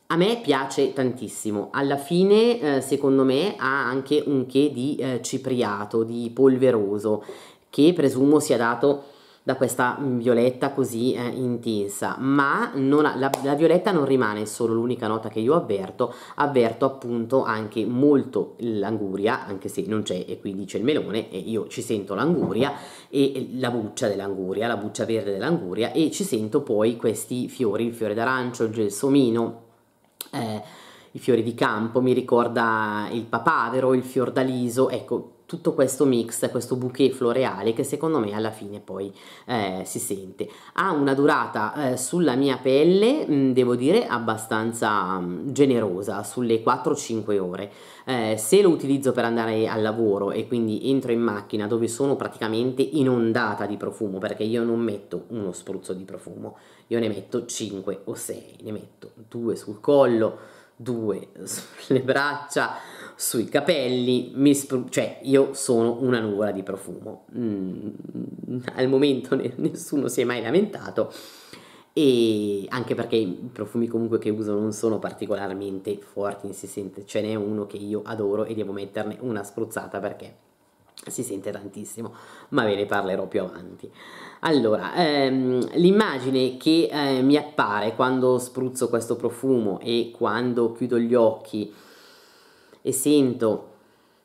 a me piace tantissimo, alla fine eh, secondo me ha anche un che di eh, cipriato, di polveroso, che presumo sia dato da questa violetta così eh, intensa ma non, la, la, violetta non rimane solo l'unica nota che io avverto avverto appunto anche molto l'anguria anche se non c'è e quindi c'è il melone e io ci sento l'anguria e la buccia dell'anguria la buccia verde dell'anguria e ci sento poi questi fiori il fiore d'arancio il gelsomino eh, i fiori di campo mi ricorda il papavero il fiordaliso ecco tutto questo mix, questo bouquet floreale che secondo me alla fine poi eh, si sente. Ha una durata eh, sulla mia pelle, mh, devo dire, abbastanza mh, generosa, sulle 4-5 ore. Eh, se lo utilizzo per andare al lavoro e quindi entro in macchina dove sono praticamente inondata di profumo, perché io non metto uno spruzzo di profumo, io ne metto 5 o 6, ne metto 2 sul collo, 2 sulle braccia, sui capelli, mi spru- cioè io sono una nuvola di profumo. Mm, al momento ne- nessuno si è mai lamentato e anche perché i profumi comunque che uso non sono particolarmente forti, si sente, ce n'è uno che io adoro e devo metterne una spruzzata perché si sente tantissimo, ma ve ne parlerò più avanti. Allora, ehm, l'immagine che eh, mi appare quando spruzzo questo profumo e quando chiudo gli occhi e sento,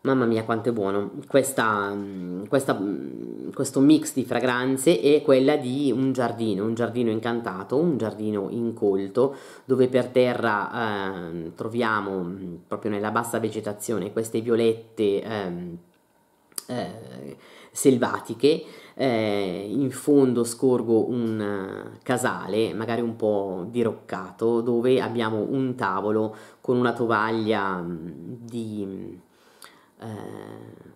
mamma mia quanto è buono, questa, mm, questa, mm, questo mix di fragranze è quella di un giardino, un giardino incantato, un giardino incolto, dove per terra eh, troviamo mm, proprio nella bassa vegetazione queste violette eh, eh, selvatiche eh, in fondo scorgo un eh, casale, magari un po' diroccato, dove abbiamo un tavolo con una tovaglia mm, di mm, eh,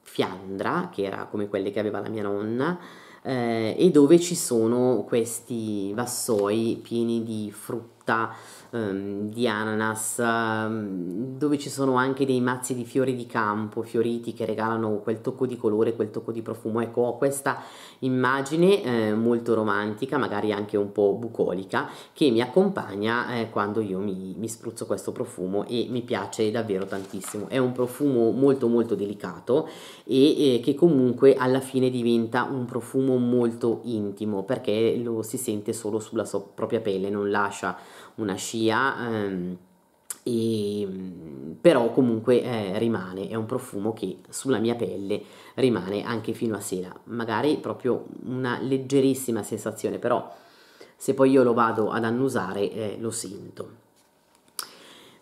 fiandra, che era come quelle che aveva la mia nonna, eh, e dove ci sono questi vassoi pieni di frutta um, di ananas, um, dove ci sono anche dei mazzi di fiori di campo fioriti che regalano quel tocco di colore, quel tocco di profumo. Ecco, ho questa immagine eh, molto romantica, magari anche un po' bucolica, che mi accompagna eh, quando io mi, mi spruzzo questo profumo e mi piace davvero tantissimo. È un profumo molto molto delicato e eh, che comunque alla fine diventa un profumo molto intimo perché lo si sente solo sulla sua propria pelle, non lascia una scia, ehm, e, però comunque eh, rimane, è un profumo che sulla mia pelle rimane anche fino a sera, magari proprio una leggerissima sensazione, però se poi io lo vado ad annusare eh, lo sento.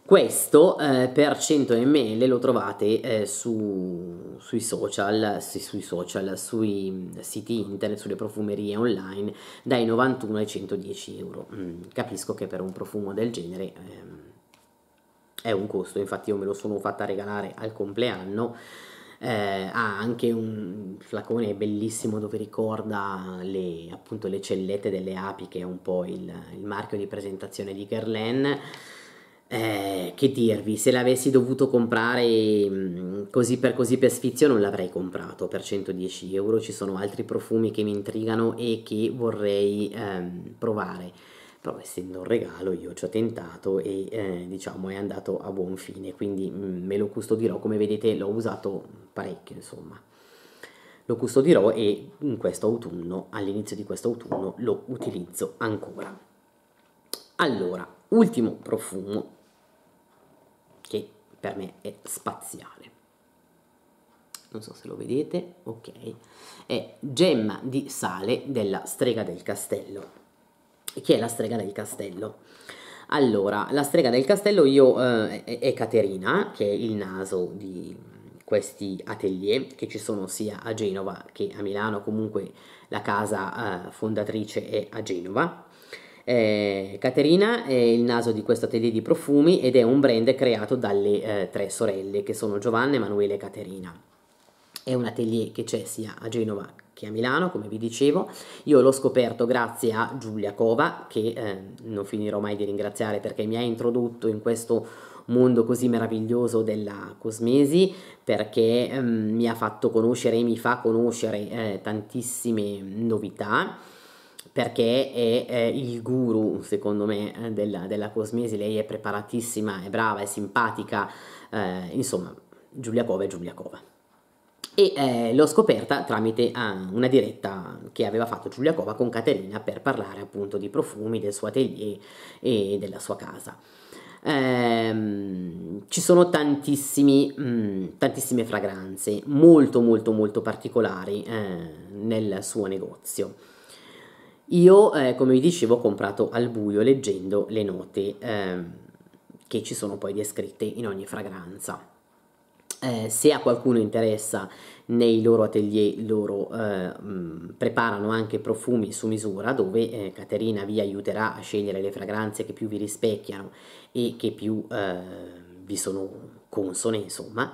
Questo eh, per 100 ml lo trovate eh, su, sui, social, sì, sui social, sui mm, siti internet, sulle profumerie online dai 91 ai 110 euro. Mm, capisco che per un profumo del genere ehm, è un costo, infatti io me lo sono fatta regalare al compleanno. Eh, ha anche un flacone bellissimo dove ricorda le, appunto, le cellette delle api che è un po' il, il marchio di presentazione di Guerlain eh, che dirvi, se l'avessi dovuto comprare mm, così per così per sfizio non l'avrei comprato per 110 euro, ci sono altri profumi che mi intrigano e che vorrei ehm, provare, però essendo un regalo io ci ho tentato e eh, diciamo è andato a buon fine, quindi mh, mm, me lo custodirò, come vedete l'ho usato parecchio insomma. Lo custodirò e in questo autunno, all'inizio di questo autunno, lo utilizzo ancora. Allora, ultimo profumo per me è spaziale. Non so se lo vedete, ok. È Gemma di Sale della Strega del Castello. Chi è la Strega del Castello? Allora, la Strega del Castello io, eh, è Caterina, che è il naso di questi atelier che ci sono sia a Genova che a Milano, comunque la casa eh, fondatrice è a Genova eh, Caterina è il naso di questo atelier di profumi ed è un brand creato dalle eh, tre sorelle che sono Giovanna, Emanuele e Caterina. È un atelier che c'è sia a Genova che a Milano, come vi dicevo. Io l'ho scoperto grazie a Giulia Cova, che eh, non finirò mai di ringraziare perché mi ha introdotto in questo mondo così meraviglioso della cosmesi perché ehm, mi ha fatto conoscere e mi fa conoscere eh, tantissime novità perché è, è il guru, secondo me, eh, della, della, cosmesi. Lei è preparatissima, è brava, è simpatica, eh, insomma, Giulia Cova è Giulia Cova. E eh, l'ho scoperta tramite ah, una diretta che aveva fatto Giulia Cova con Caterina per parlare appunto di profumi, del suo atelier e della sua casa. Eh, ci sono mh, mm, tantissime fragranze molto molto molto particolari eh, nel suo negozio. Io, eh, come vi dicevo, ho comprato al buio leggendo le note eh, che ci sono poi descritte in ogni fragranza. Eh, se a qualcuno interessa, nei loro atelier loro mh, eh, mm, preparano anche profumi su misura dove eh, Caterina vi aiuterà a scegliere le fragranze che più vi rispecchiano e che più eh, vi sono consone, insomma.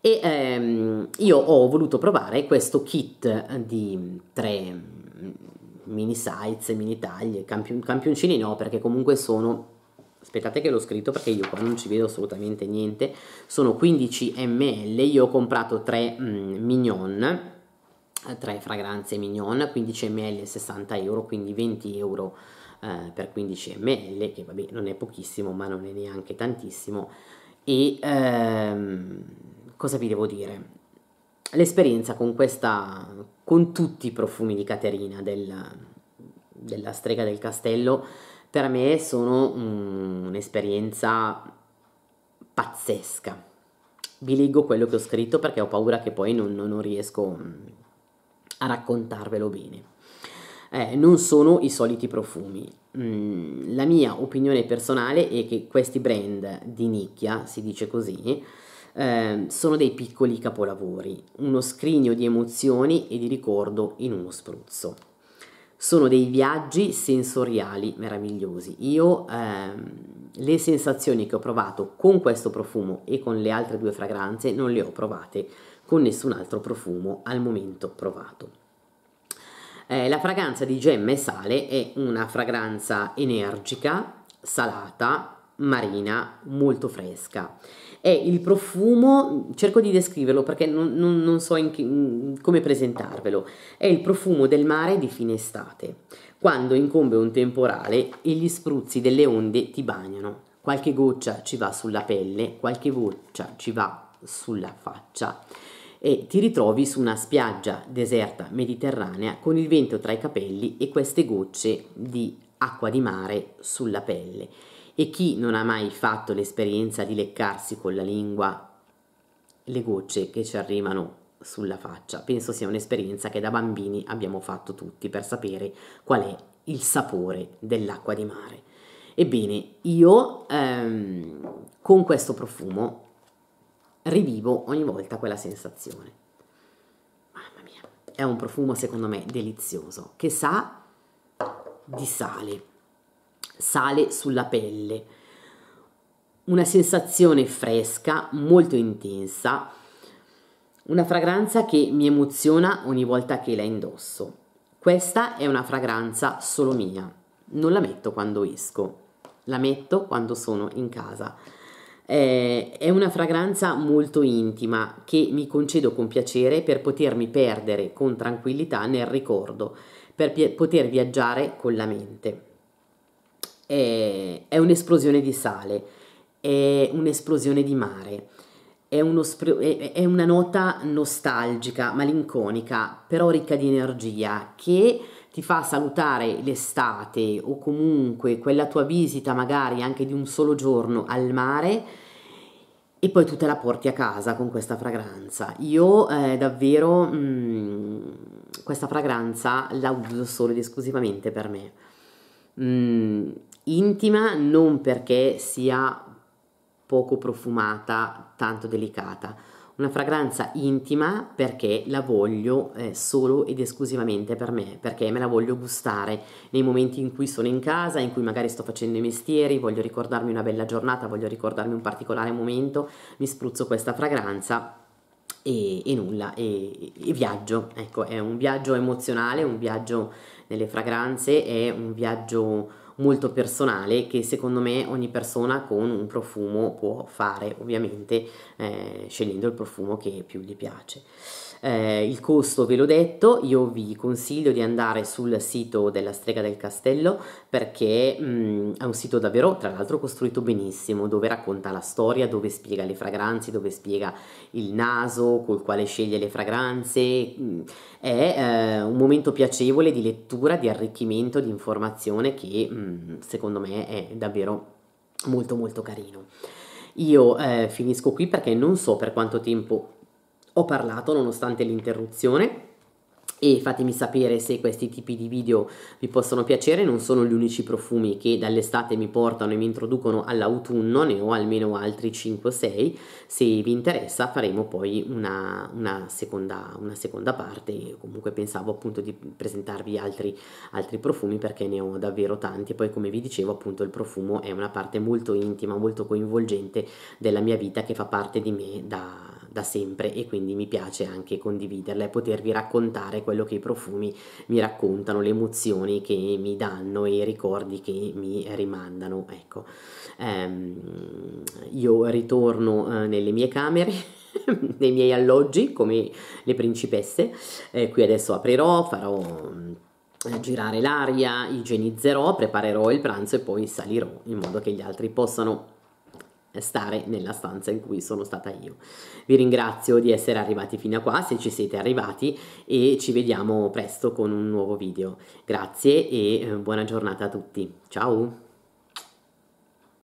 E ehm, io ho voluto provare questo kit di tre mm, mini size, mini taglie, campion- campioncini no perché comunque sono aspettate che l'ho scritto perché io qua non ci vedo assolutamente niente sono 15 ml io ho comprato 3 mm, mignon 3 fragranze mignon 15 ml 60 euro quindi 20 euro eh, per 15 ml che vabbè non è pochissimo ma non è neanche tantissimo e ehm, cosa vi devo dire l'esperienza con questa, con tutti i profumi di Caterina del, della strega del castello, per me sono un, un'esperienza pazzesca. Vi leggo quello che ho scritto perché ho paura che poi non, non riesco mm, a raccontarvelo bene. Eh, non sono i soliti profumi. Mm, la mia opinione personale è che questi brand di nicchia, si dice così, Ehm, sono dei piccoli capolavori, uno scrigno di emozioni e di ricordo in uno spruzzo. Sono dei viaggi sensoriali meravigliosi. Io ehm, le sensazioni che ho provato con questo profumo e con le altre due fragranze non le ho provate con nessun altro profumo al momento provato. Eh, la fragranza di gemme e sale è una fragranza energica, salata, marina, molto fresca è il profumo, cerco di descriverlo perché non, non, non so che, come presentarvelo, è il profumo del mare di fine estate, quando incombe un temporale e gli spruzzi delle onde ti bagnano, qualche goccia ci va sulla pelle, qualche goccia ci va sulla faccia e ti ritrovi su una spiaggia deserta mediterranea con il vento tra i capelli e queste gocce di acqua di mare sulla pelle. E chi non ha mai fatto l'esperienza di leccarsi con la lingua le gocce che ci arrivano sulla faccia? Penso sia un'esperienza che da bambini abbiamo fatto tutti per sapere qual è il sapore dell'acqua di mare. Ebbene, io ehm, con questo profumo rivivo ogni volta quella sensazione. Mamma mia, è un profumo secondo me delizioso che sa di sale sale sulla pelle. Una sensazione fresca, molto intensa, una fragranza che mi emoziona ogni volta che la indosso. Questa è una fragranza solo mia, non la metto quando esco, la metto quando sono in casa. è una fragranza molto intima che mi concedo con piacere per potermi perdere con tranquillità nel ricordo, per poter viaggiare con la mente è, è un'esplosione di sale, è un'esplosione di mare, è, spre- è una nota nostalgica, malinconica, però ricca di energia che ti fa salutare l'estate o comunque quella tua visita magari anche di un solo giorno al mare e poi tu te la porti a casa con questa fragranza. Io eh, davvero mh, mm, questa fragranza la uso solo ed esclusivamente per me. Mh, mm, intima non perché sia poco profumata, tanto delicata. Una fragranza intima perché la voglio eh, solo ed esclusivamente per me, perché me la voglio gustare nei momenti in cui sono in casa, in cui magari sto facendo i mestieri, voglio ricordarmi una bella giornata, voglio ricordarmi un particolare momento, mi spruzzo questa fragranza e, e, nulla, e, e, viaggio, ecco, è un viaggio emozionale, un viaggio nelle fragranze, è un viaggio molto personale che secondo me ogni persona con un profumo può fare, ovviamente eh, scegliendo il profumo che più gli piace. Eh, il costo ve l'ho detto, io vi consiglio di andare sul sito della Strega del Castello perché mh, mm, è un sito davvero, tra l'altro, costruito benissimo, dove racconta la storia, dove spiega le fragranze, dove spiega il naso col quale sceglie le fragranze. Mm. È eh, un momento piacevole di lettura, di arricchimento, di informazione che mh, mm, secondo me è davvero molto molto carino. Io eh, finisco qui perché non so per quanto tempo ho parlato nonostante l'interruzione e fatemi sapere se questi tipi di video vi possono piacere, non sono gli unici profumi che dall'estate mi portano e mi introducono all'autunno, ne ho almeno altri 5-6, se vi interessa faremo poi una, una, seconda, una seconda, parte, comunque pensavo appunto di presentarvi altri, altri profumi perché ne ho davvero tanti, poi come vi dicevo appunto il profumo è una parte molto intima, molto coinvolgente della mia vita che fa parte di me da da sempre e quindi mi piace anche condividerla e potervi raccontare quello che i profumi mi raccontano, le emozioni che mi danno e i ricordi che mi rimandano. Ecco, ehm, io ritorno eh, nelle mie camere nei miei alloggi come le principesse. Eh, qui adesso aprirò, farò mm, eh, girare l'aria, igienizzerò, preparerò il pranzo e poi salirò in modo che gli altri possano stare nella stanza in cui sono stata io. Vi ringrazio di essere arrivati fino a qua, se ci siete arrivati e ci vediamo presto con un nuovo video. Grazie e eh, buona giornata a tutti. Ciao!